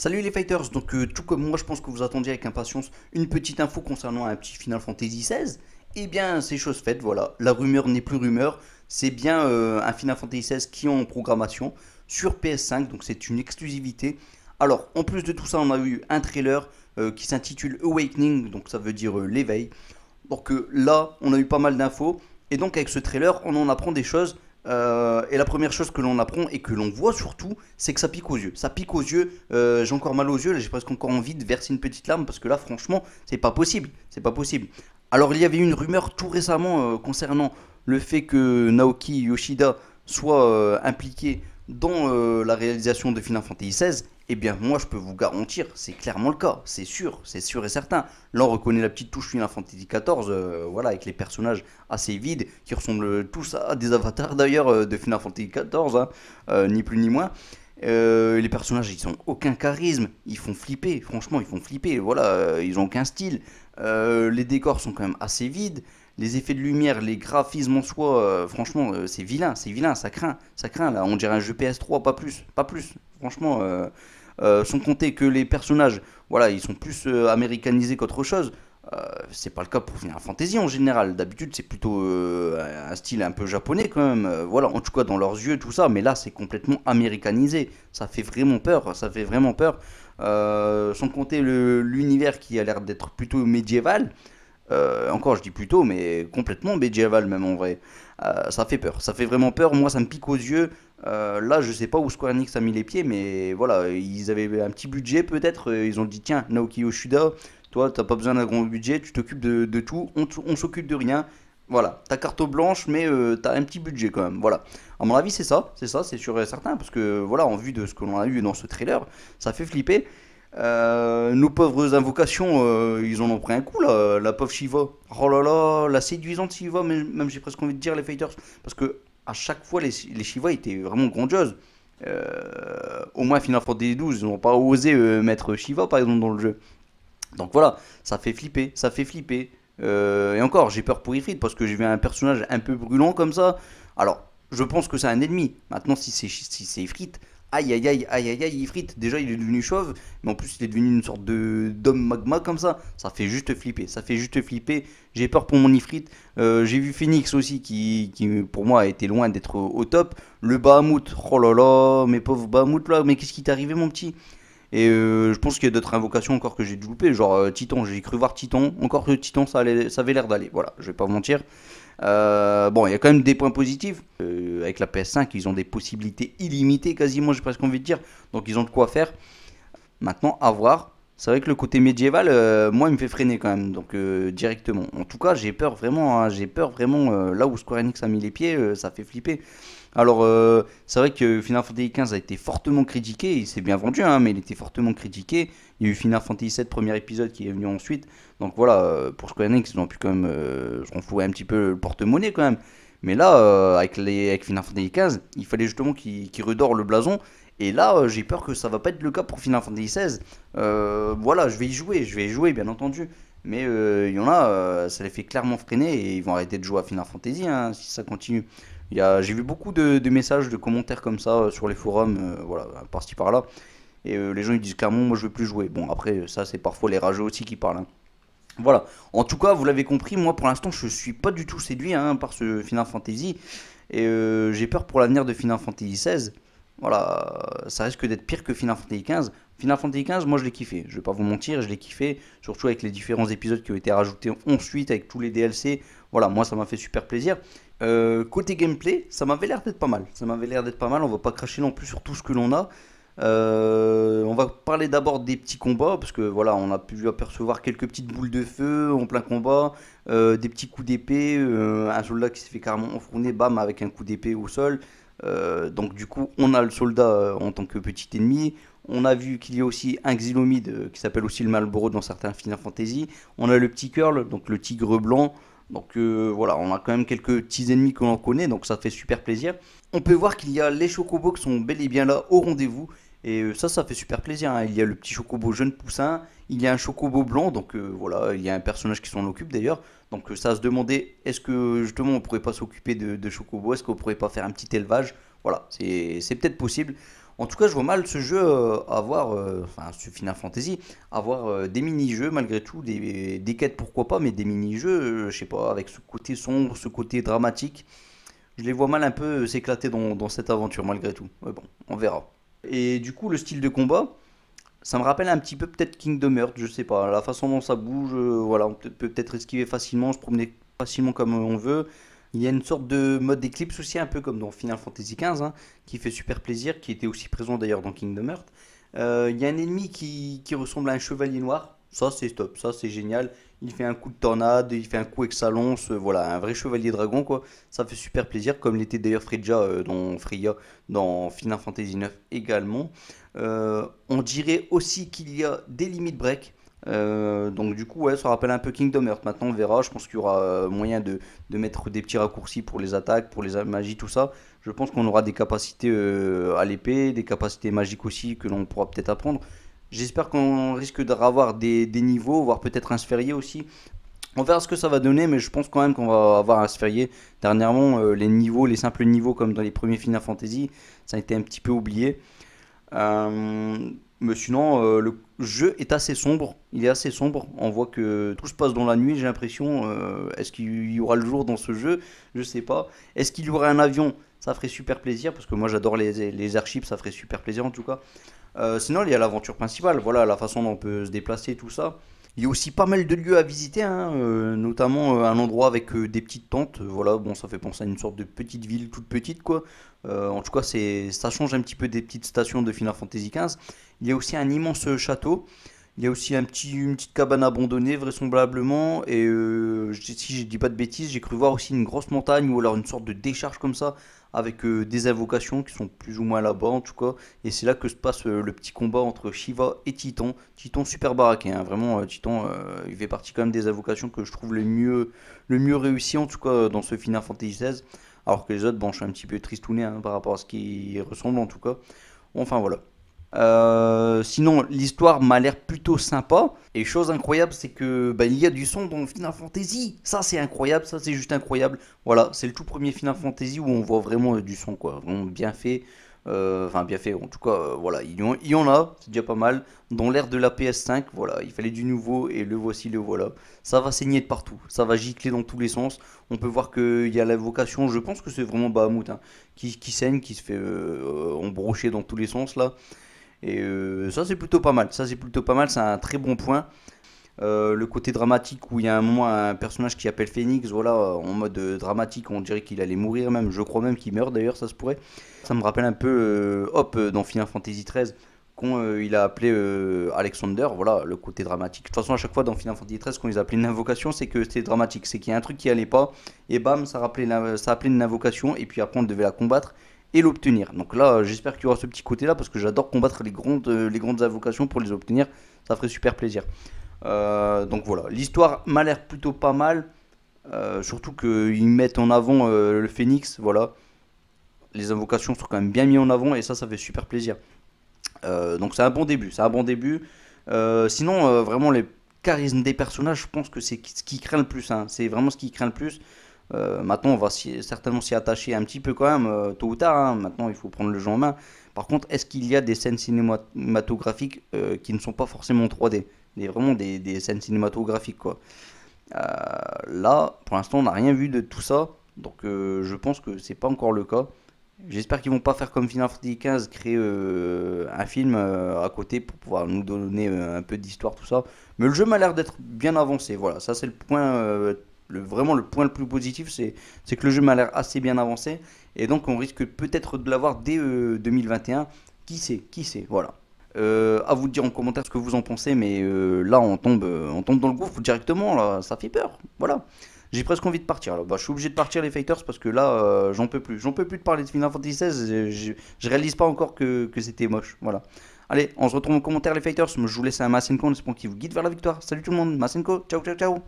Salut les fighters, donc euh, tout comme moi je pense que vous attendiez avec impatience une petite info concernant un petit Final Fantasy XVI, et eh bien c'est chose faite, voilà, la rumeur n'est plus rumeur, c'est bien euh, un Final Fantasy XVI qui est en programmation sur PS5, donc c'est une exclusivité. Alors en plus de tout ça on a eu un trailer euh, qui s'intitule Awakening, donc ça veut dire l'éveil. Donc là on a eu pas mal d'infos, et donc avec ce trailer on en apprend des choses euh, et la première chose que l'on apprend et que l'on voit surtout, c'est que ça pique aux yeux. Ça pique aux yeux. Euh, j'ai encore mal aux yeux. J'ai presque encore envie de verser une petite larme parce que là, franchement, c'est pas possible. C'est pas possible. Alors, il y avait une rumeur tout récemment euh, concernant le fait que Naoki Yoshida soit impliqué dans euh, la réalisation de Final Fantasy XVI, eh bien moi je peux vous garantir, c'est clairement le cas, c'est sûr, c'est sûr et certain. Là on reconnaît la petite touche Final Fantasy XIV, euh, voilà, avec les personnages assez vides, qui ressemblent tous à des avatars d'ailleurs euh, de Final Fantasy XIV, hein, ni plus ni moins. les personnages, ils ont aucun charisme, ils font flipper, franchement, ils font flipper, voilà, ils ont aucun style. les décors sont quand même assez vides, les effets de lumière, les graphismes en soi, euh, franchement, euh, c'est vilain, c'est vilain, ça craint, ça craint là. On dirait un jeu PS3, pas plus, pas plus. Franchement, euh, sans compter que les personnages, voilà, ils sont plus américanisés qu'autre chose. c'est pas le cas pour Final Fantasy en général. D'habitude, c'est plutôt un style un peu japonais quand même. voilà, en tout cas dans leurs yeux, tout ça. Mais là, c'est complètement américanisé. Ça fait vraiment peur. Ça fait vraiment peur. sans compter l'univers qui a l'air d'être plutôt médiéval. Euh, encore, je dis plutôt, mais complètement médiéval même en vrai. Euh, ça fait peur, ça fait vraiment peur. Moi, ça me pique aux yeux. Euh, là, je sais pas où Square Enix a mis les pieds, mais voilà, ils avaient un petit budget peut-être. Ils ont dit tiens, Naoki Yoshida, toi, t'as pas besoin d'un grand budget, tu t'occupes de, tout, on, s'occupe de rien. Voilà, t'as carte blanche, mais t'as un petit budget quand même. Voilà. À mon avis, c'est ça, c'est ça, c'est sûr et certain, parce que voilà, en vue de ce que l'on a vu dans ce trailer, ça fait flipper. Euh, nos pauvres invocations, euh, ils en ont pris un coup là, la pauvre Shiva. Oh là là, la séduisante Shiva, même j'ai presque envie de dire les fighters. Parce que à chaque fois, les, les Shiva étaient vraiment grandioses. Euh, au moins Final Fantasy XII, ils n'ont pas osé mettre Shiva par exemple dans le jeu. Donc voilà, ça fait flipper, ça fait flipper. et encore, j'ai peur pour Ifrit parce que j'ai vu un personnage un peu brûlant comme ça. Alors, je pense que c'est un ennemi. Maintenant, si c'est si Ifrit, aïe aïe aïe aïe aïe aïe Ifrit déjà il est devenu chauve mais en plus il est devenu une sorte de d'homme magma comme ça ça fait juste flipper ça fait juste flipper j'ai peur pour mon Ifrit euh, j'ai vu Phoenix aussi qui, qui pour moi a été loin d'être au top le Bahamut oh là là mes pauvres Bahamut là mais qu'est-ce qui t'est arrivé mon petit et euh, je pense qu'il y a d'autres invocations encore que j'ai dû genre euh, Titan, j'ai cru voir Titan, encore que Titan ça, ça avait l'air d'aller, voilà, je vais pas vous mentir. Euh, bon, il y a quand même des points positifs. avec la PS5, ils ont des possibilités illimitées quasiment, j'ai presque envie de dire, donc ils ont de quoi faire. Maintenant, à voir. C'est vrai que le côté médiéval, moi, il me fait freiner quand même, donc directement. En tout cas, j'ai peur vraiment, hein. j'ai peur vraiment, là où Square Enix a mis les pieds, ça fait flipper. Alors, euh, c'est vrai que Final Fantasy XV a été fortement critiqué, il s'est bien vendu, hein, mais il était fortement critiqué. Il y a eu Final Fantasy VII, premier épisode, qui est venu ensuite. Donc voilà, euh, pour Square Enix, ils ont pu quand même euh, renflouer un petit peu le porte-monnaie quand même. Mais là, avec, les, Final Fantasy XV, il fallait justement qu'il redore le blason. Et là, j'ai peur que ça va pas être le cas pour Final Fantasy XVI. voilà, je vais y jouer, je vais y jouer, bien entendu. Mais il y en a, ça les fait clairement freiner et ils vont arrêter de jouer à Final Fantasy hein, si ça continue. J'ai vu beaucoup de, messages, de commentaires comme ça euh, sur les forums, euh, voilà, par-ci par-là. Et euh, les gens ils disent clairement, moi je veux plus jouer. Bon, après, ça c'est parfois les rageux aussi qui parlent. Hein. Voilà. En tout cas, vous l'avez compris, moi pour l'instant, je suis pas du tout séduit hein, par ce Final Fantasy. Et j'ai peur pour l'avenir de Final Fantasy 16 Voilà, ça risque d'être pire que Final Fantasy 15 Final Fantasy 15 moi je l'ai kiffé. Je vais pas vous mentir, je l'ai kiffé. Surtout avec les différents épisodes qui ont été rajoutés ensuite, avec tous les DLC. Voilà, moi ça m'a fait super plaisir. Euh, côté gameplay, ça m'avait l'air d'être pas mal. Ça m'avait l'air d'être pas mal. On va pas cracher non plus sur tout ce que l'on a. Euh, on va parler d'abord des petits combats parce que voilà, on a pu apercevoir quelques petites boules de feu en plein combat, euh, des petits coups d'épée, un soldat qui se fait carrément enfourner, bam, avec un coup d'épée au sol. donc du coup, on a le soldat en tant que petit ennemi. On a vu qu'il y a aussi un xylomide qui s'appelle aussi le Malboro dans certains Final Fantasy. On a le petit Curl, donc le tigre blanc. Donc euh, voilà, on a quand même quelques petits ennemis que l'on connaît, donc ça fait super plaisir. On peut voir qu'il y a les chocobos qui sont bel et bien là au rendez-vous. Et euh, ça, ça fait super plaisir. Hein. Il y a le petit chocobo jeune poussin, il y a un chocobo blanc, donc euh, voilà, il y a un personnage qui s'en occupe d'ailleurs. Donc ça se demandait, est-ce que justement on pourrait pas s'occuper de, de chocobo, est-ce qu'on pourrait pas faire un petit élevage Voilà, c'est peut-être possible. En tout cas, je vois mal ce jeu euh, avoir, euh, enfin, ce Final Fantasy, avoir euh, des mini-jeux malgré tout, des, quêtes pourquoi pas, mais des mini-jeux, je sais pas, avec ce côté sombre, ce côté dramatique. Je les vois mal un peu s'éclater dans, dans, cette aventure malgré tout. Mais bon, on verra. Et du coup, le style de combat, ça me rappelle un petit peu peut-être Kingdom Hearts, je sais pas, la façon dont ça bouge, voilà, on peut peut-être esquiver facilement, se promener facilement comme on veut. Il y a une sorte de mode d'éclipse aussi, un peu comme dans Final Fantasy XV, hein, qui fait super plaisir, qui était aussi présent d'ailleurs dans Kingdom Hearts. Euh, il y a un ennemi qui, ressemble à un chevalier noir. Ça, c'est top, ça, c'est génial. Il fait un coup de tornade, il fait un coup avec sa lance. Euh, voilà, un vrai chevalier dragon, quoi. Ça fait super plaisir, comme l'était d'ailleurs Freya euh, dans dans Final Fantasy IX également. on dirait aussi qu'il y a des limites break euh, donc du coup, ouais, ça rappelle un peu Kingdom Hearts. Maintenant, on verra. Je pense qu'il y aura euh, moyen de, mettre des petits raccourcis pour les attaques, pour les magies, tout ça. Je pense qu'on aura des capacités euh, à l'épée, des capacités magiques aussi que l'on pourra peut-être apprendre. J'espère qu'on risque d'avoir des, des, niveaux, voire peut-être un sphérié aussi. On verra ce que ça va donner, mais je pense quand même qu'on va avoir un sphérié. Dernièrement, les niveaux, les simples niveaux comme dans les premiers Final Fantasy, ça a été un petit peu oublié. Euh, mais sinon, euh, le jeu est assez sombre. Il est assez sombre. On voit que tout se passe dans la nuit, j'ai l'impression. Euh, est-ce qu'il y aura le jour dans ce jeu Je sais pas. Est-ce qu'il y aura un avion Ça ferait super plaisir, parce que moi j'adore les, les, archives, ça ferait super plaisir en tout cas. Euh, sinon, il y a l'aventure principale. Voilà, la façon dont on peut se déplacer, tout ça. Il y a aussi pas mal de lieux à visiter, hein, euh, notamment euh, un endroit avec euh, des petites tentes. Voilà, bon, ça fait penser à une sorte de petite ville toute petite, quoi. en tout cas, c'est, ça change un petit peu des petites stations de Final Fantasy XV. Il y a aussi un immense château. Il y a aussi un petit, une petite cabane abandonnée, vraisemblablement. Et euh, si je dis pas de bêtises, j'ai cru voir aussi une grosse montagne ou alors une sorte de décharge comme ça, avec euh, des invocations qui sont plus ou moins là-bas en tout cas. Et c'est là que se passe euh, le petit combat entre Shiva et Titan. Titan super baraqué, hein. vraiment. Titan, il fait partie quand même des invocations que je trouve le mieux, le mieux réussi en tout cas dans ce Final Fantasy XVI. Alors que les autres, bon, je suis un petit peu tristouné hein, par rapport à ce qui ressemble en tout cas. Enfin voilà. Euh, sinon, l'histoire m'a l'air plutôt sympa. Et chose incroyable, c'est que bah, il y a du son dans Final Fantasy. Ça, c'est incroyable. Ça, c'est juste incroyable. Voilà, c'est le tout premier Final Fantasy où on voit vraiment euh, du son, quoi. Vraiment bien fait. Euh, enfin, bien fait. En tout cas, voilà, il y, en, a. C'est déjà pas mal. Dans l'ère de la PS5, voilà, il fallait du nouveau et le voici, le voilà. Ça va saigner de partout. Ça va gicler dans tous les sens. On peut voir qu'il y a la vocation. Je pense que c'est vraiment Bahamut hein, qui, qui, saigne, qui se fait embrocher dans tous les sens là. Et euh, ça, c'est plutôt pas mal. Ça, c'est plutôt pas mal. C'est un très bon point. Euh, le côté dramatique où il y a un moment un personnage qui appelle Phoenix, voilà, en mode euh, dramatique, on dirait qu'il allait mourir même. Je crois même qu'il meurt d'ailleurs, ça se pourrait. Ça me rappelle un peu Hop dans Final Fantasy XIII. Quand il a appelé Alexander, voilà le côté dramatique. De toute façon, à chaque fois dans Final Fantasy XIII, quand ils appelaient une invocation, c'est que c'était dramatique, c'est qu'il y a un truc qui allait pas, et bam, ça rappelait, ça appelait une invocation, et puis après on devait la combattre, et l'obtenir. Donc là, j'espère qu'il y aura ce petit côté-là parce que j'adore combattre les grandes, euh, les grandes invocations pour les obtenir. Ça ferait super plaisir. Euh, donc voilà, l'histoire m'a l'air plutôt pas mal. Euh, surtout qu'ils mettent en avant le phénix. Voilà, les invocations sont quand même bien mises en avant et ça, ça fait super plaisir. donc c'est un bon début, c'est un bon début. sinon, vraiment, les charismes des personnages, je pense que c'est ce qui craint le plus. Hein. C'est vraiment ce qui craint le plus. Euh, maintenant, on va certainement s'y attacher un petit peu quand même, euh, tôt ou tard. Hein. Maintenant, il faut prendre le jeu en main. Par contre, est-ce qu'il y a des scènes cinématographiques euh, qui ne sont pas forcément 3D mais Vraiment des, scènes cinématographiques, quoi. là, pour l'instant, on n'a rien vu de tout ça. Donc, je pense que c'est pas encore le cas. J'espère qu'ils vont pas faire comme Final Fantasy XV, créer un film à côté pour pouvoir nous donner un peu d'histoire, tout ça. Mais le jeu m'a l'air d'être bien avancé. Voilà, ça c'est le point vraiment le point le plus positif, c'est que le jeu m'a l'air assez bien avancé. Et donc, on risque peut-être de l'avoir dès 2021. Euh, qui sait Qui sait Voilà. Euh, à vous de dire en commentaire ce que vous en pensez, mais euh, là, on tombe, euh, on tombe dans le gouffre directement. Là, ça fait peur. Voilà. J'ai presque envie de partir. Bah, je suis obligé de partir, les fighters, parce que là, j'en peux plus. J'en peux plus de parler de Final Fantasy XVI. Je, réalise pas encore que, c'était moche. Voilà. Allez, on se retrouve en commentaire les fighters. Je vous laisse à Masenko en espérant qu'il vous guide vers la victoire. Salut tout le monde, Masenko, ciao ciao ciao